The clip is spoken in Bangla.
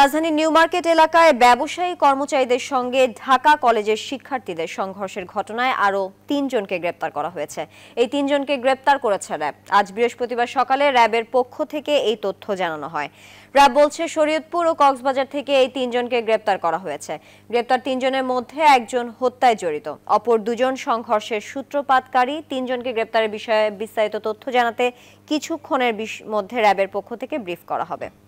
রাজধানীর নিউ মার্কেট এলাকায় ব্যবসায়ী কর্মচারীদের সঙ্গে ঢাকা কলেজের শিক্ষার্থীদের সংঘর্ষের ঘটনায় আরও তিনজনকে গ্রেপ্তার করা হয়েছে এই তিনজনকে গ্রেপ্তার করেছে র্যাব আজ বৃহস্পতিবার সকালে র্যাবের পক্ষ থেকে এই তথ্য জানানো হয় র্যাব বলছে শরীয়তপুর ও কক্সবাজার থেকে এই তিনজনকে গ্রেপ্তার করা হয়েছে গ্রেপ্তার তিনজনের মধ্যে একজন হত্যায় জড়িত অপর দুজন সংঘর্ষের সূত্রপাতকারী তিনজনকে গ্রেপ্তারের বিষয়ে বিস্তারিত তথ্য জানাতে কিছুক্ষণের মধ্যে র্যাবের পক্ষ থেকে ব্রিফ করা হবে